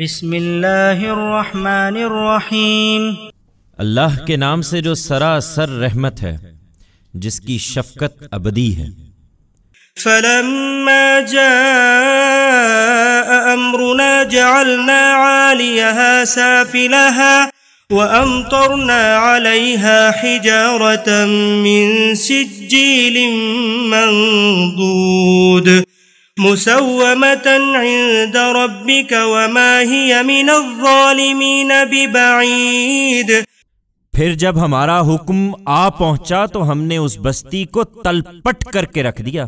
بسم اللہ الرحمن الرحیم اللہ کے نام سے جو سراسر رحمت ہے جس کی شفقت ابدی ہے فلما جاء امرنا جعلنا عاليها سافلها وامطرنا عليها حجارة من سجيل منضود پھر جب ہمارا حکم آ پہنچا تو ہم نے اس بستی کو تل پٹ کر کے رکھ دیا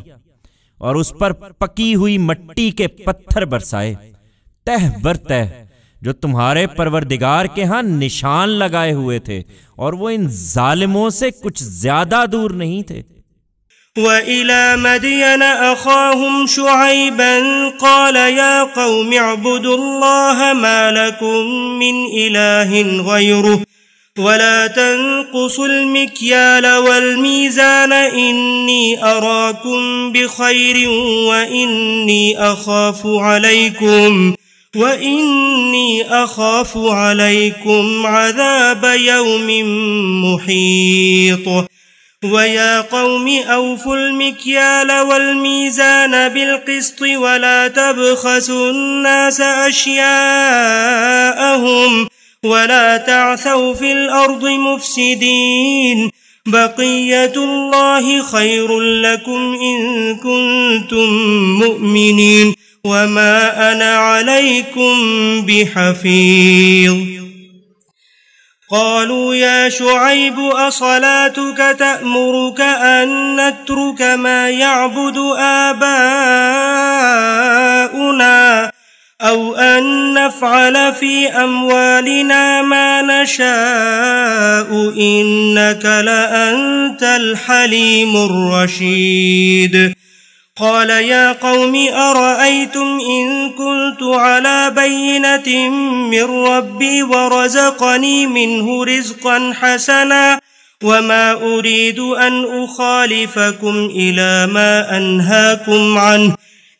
اور اس پر پکی ہوئی مٹی کے پتھر برسائے تہ بر تہ جو تمہارے پروردگار کے ہاں نشان لگائے ہوئے تھے اور وہ ان ظالموں سے کچھ زیادہ دور نہیں تھے وإلى مدين أخاهم شعيبا قال يا قوم اعبدوا الله ما لكم من إله غيره ولا تنقصوا المكيال والميزان إني أراكم بخير وإني أخاف عليكم وإني أخاف عليكم عذاب يوم محيط ويا قوم أوفوا المكيال والميزان بالقسط ولا تبخسوا الناس أشياءهم ولا تعثوا في الأرض مفسدين بقية الله خير لكم إن كنتم مؤمنين وما أنا عليكم بحفيظ قالوا يا شعيب أصلاتك تأمرك أن نترك ما يعبد آباؤنا أو أن نفعل في أموالنا ما نشاء إنك لأنت الحليم الرشيد قال يا قوم أرأيتم إن كنت على بينة من ربي ورزقني منه رزقا حسنا وما أريد أن أخالفكم إلى ما أنهاكم عنه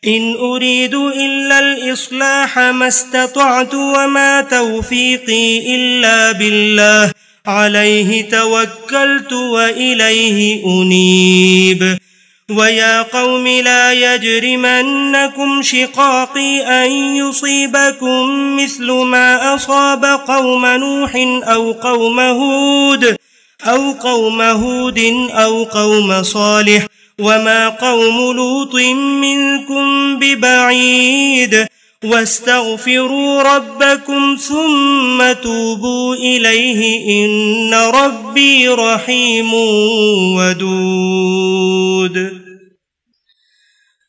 إن أريد إلا الإصلاح ما استطعت وما توفيقي إلا بالله عليه توكلت وإليه أنيب ويا قوم لا يجرمنكم شقاقي أن يصيبكم مثل ما أصاب قوم نوح أو قوم هود أو قوم هود أو قوم صالح وما قوم لوط منكم ببعيد واستغفروا ربكم ثم توبوا إليه إن ربي رحيم ودود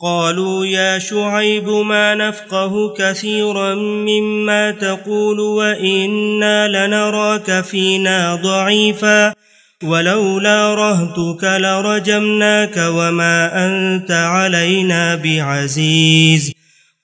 قالوا يا شعيب ما نفقه كثيرا مما تقول وإنا لنراك فينا ضعيفا ولولا رهتك لرجمناك وما أنت علينا بعزيز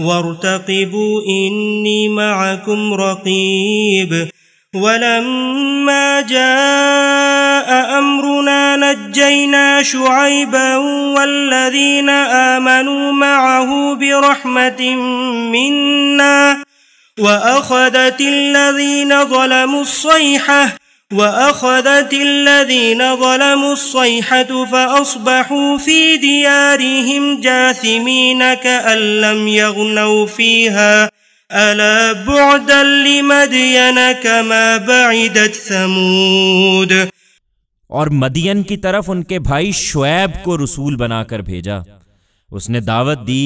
وارتقبوا إني معكم رقيب ولما جاء أمرنا نجينا شعيبا والذين آمنوا معه برحمة منا وأخذت الذين ظلموا الصيحة وأخذت الذين ظلموا الصيحة فأصبحوا في ديارهم جاثمين كأن لم يغنوا فيها ألا بعدا لمدين كما بعدت ثمود طرف ان کے بھائی شعیب کو رسول بنا کر بھیجا اس نے دعوت دی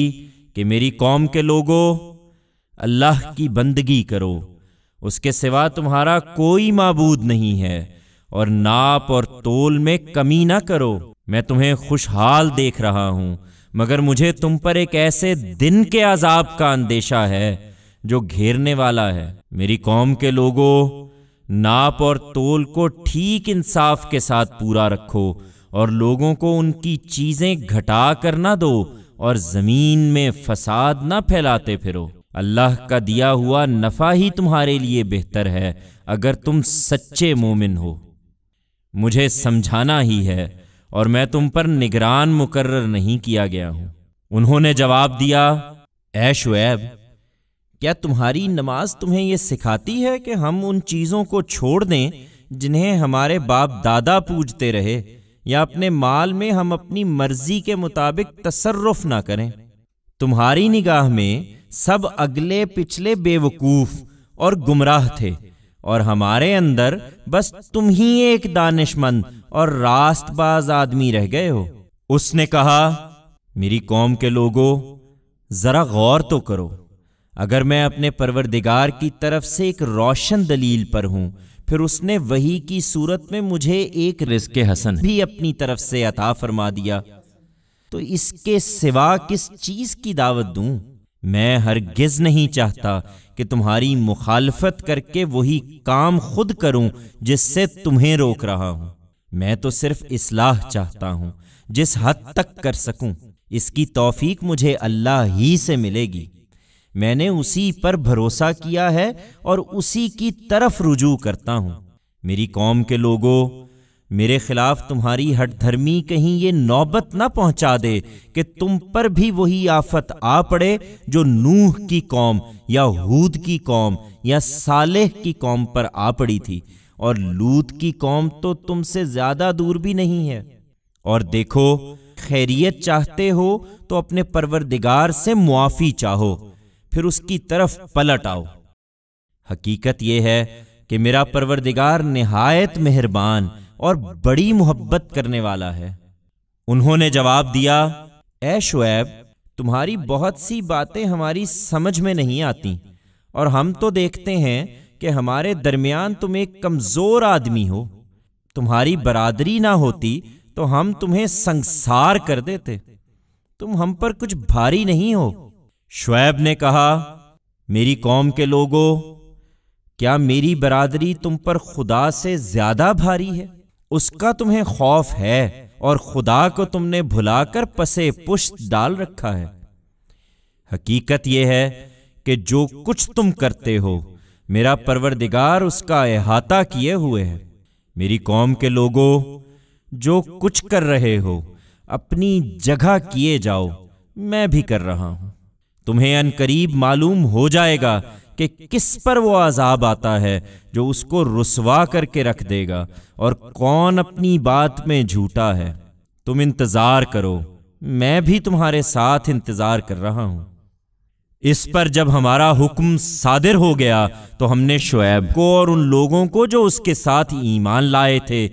کہ میری قوم کے लोगों اللہ کی بندگی کرو اس کے سوا تمہارا کوئی معبود نہیں ہے اور ناپ اور تول میں کمی نہ کرو میں تمہیں خوشحال دیکھ رہا ہوں مگر مجھے تم پر ایک ایسے دن کے عذاب کا اندیشہ ہے جو گھیرنے والا ہے میری قوم کے لوگوں ناپ اور تول کو ٹھیک انصاف کے ساتھ پورا رکھو اور لوگوں کو ان کی چیزیں گھٹا کر نہ دو اور زمین میں فساد نہ پھیلاتے پھرو اللہ کا دیا ہوا نفع ہی تمہارے لیے بہتر ہے اگر تم سچے مومن ہو مجھے سمجھانا ہی ہے اور میں تم پر نگران مقرر نہیں کیا گیا ہوں انہوں نے جواب دیا اے شعیب کیا تمہاری نماز تمہیں یہ سکھاتی ہے کہ ہم ان چیزوں کو چھوڑ دیں جنہیں ہمارے باپ دادا پوجتے رہے یا اپنے مال میں ہم اپنی مرضی کے مطابق تصرف نہ کریں تمہاری نگاہ میں سب اگلے پچھلے بے وقوف اور گمراہ تھے اور ہمارے اندر بس تم ہی ایک دانش مند اور راست باز آدمی رہ گئے ہو اس نے کہا میری قوم کے لوگوں ذرا غور تو کرو اگر میں اپنے پروردگار کی طرف سے ایک روشن دلیل پر ہوں پھر اس نے وہی کی صورت میں مجھے ایک رزق حسن بھی اپنی طرف سے عطا فرما دیا تو اس کے سوا کس چیز کی دعوت دوں میں ہرگز نہیں چاہتا کہ تمہاری مخالفت کر کے وہی کام خود کروں جس سے تمہیں روک رہا ہوں میں تو صرف اصلاح چاہتا ہوں جس حد تک کر سکوں اس کی توفیق مجھے اللہ ہی سے ملے گی میں نے اسی پر بھروسہ کیا ہے اور اسی کی طرف رجوع کرتا ہوں میری قوم کے لوگوں میرے خلاف تمہاری ہٹ دھرمی کہیں یہ نوبت نہ پہنچا دے کہ تم پر بھی وہی آفت آ پڑے جو نوح کی قوم یا ہود کی قوم یا صالح کی قوم پر آ پڑی تھی اور لوت کی قوم تو تم سے زیادہ دور بھی نہیں ہے اور دیکھو خیریت چاہتے ہو تو اپنے پروردگار سے معافی چاہو پھر اس کی طرف پلٹ آؤ حقیقت یہ ہے کہ میرا پروردگار نہایت مہربان اور بڑی محبت کرنے والا ہے انہوں نے جواب دیا اے شعیب تمہاری بہت سی باتیں ہماری سمجھ میں نہیں آتی اور ہم تو دیکھتے ہیں کہ ہمارے درمیان تم ایک کمزور آدمی ہو تمہاری برادری نہ ہوتی تو ہم تمہیں سنسار کر دیتے تم ہم پر کچھ بھاری نہیں ہو شعیب نے کہا میری قوم کے لوگوں کیا میری برادری تم پر خدا سے زیادہ بھاری ہے اس کا تمہیں خوف ہے اور خدا کو تم نے بھلا کر پسے پشت ڈال رکھا ہے حقیقت یہ ہے کہ جو کچھ تم کرتے ہو میرا پروردگار اس کا احاطہ کیے ہوئے ہے میری قوم کے لوگوں جو کچھ کر رہے ہو اپنی جگہ کیے جاؤ میں بھی کر رہا ہوں تمہیں ان قریب معلوم ہو جائے گا کہ کس پر وہ عذاب آتا ہے جو اس کو رسوا کر کے رکھ دے گا اور کون اپنی بات میں جھوٹا ہے تم انتظار کرو میں بھی تمہارے ساتھ انتظار کر رہا ہوں اس پر جب ہمارا حکم صادر ہو گیا تو ہم نے شعیب کو اور ان لوگوں کو جو اس کے ساتھ ایمان لائے تھے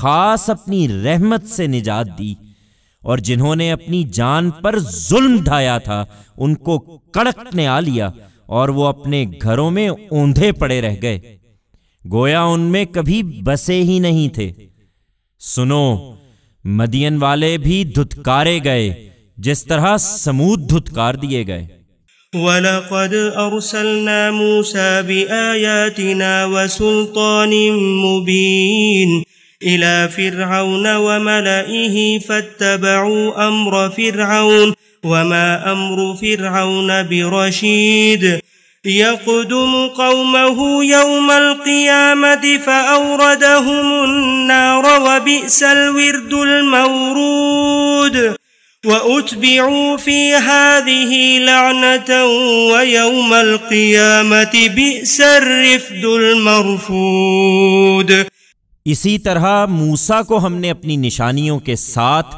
خاص اپنی رحمت سے نجات دی اور جنہوں نے اپنی جان پر ظلم ڈھایا تھا ان کو کڑک نے آ لیا اور وہ اپنے گھروں میں اوندھے پڑے رہ گئے گویا ان میں کبھی بسے ہی نہیں تھے سنو مدین والے بھی دھتکارے گئے جس طرح سمود دھتکار دیے گئے وَلَقَدْ أَرْسَلْنَا مُوسَى بِآيَاتِنَا وَسُلْطَانٍ مُبِينٍ إِلَى فِرْعَوْنَ وَمَلَئِهِ فَاتَّبَعُوا أَمْرَ فِرْعَوْنَ وما أمر فرعون برشيد يقدم قومه يوم القيامة فأوردهم النار وبئس الورد المورود وأتبعوا في هذه لعنة ويوم القيامة بئس الرفد المرفود طرح موسیٰ کو ہم نے اپنی نشانیوں کے ساتھ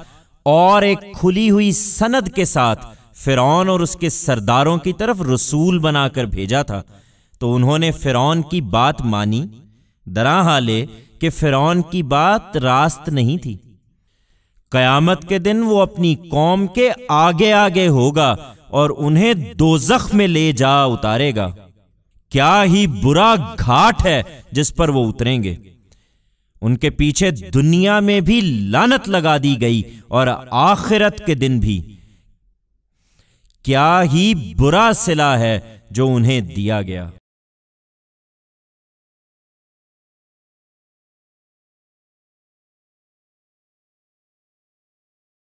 اور ایک کھلی ہوئی سند کے ساتھ فرعون اور اس کے سرداروں کی طرف رسول بنا کر بھیجا تھا تو انہوں نے فرعون کی بات مانی درا حالے کہ فرعون کی بات راست نہیں تھی قیامت کے دن وہ اپنی قوم کے آگے آگے ہوگا اور انہیں دو زخ میں لے جا اتارے گا کیا ہی برا گھاٹ ہے جس پر وہ اتریں گے ان کے پیچھے دنیا میں بھی لانت لگا دی گئی اور آخرت کے دن بھی کیا ہی برا سلا ہے جو انہیں دیا گیا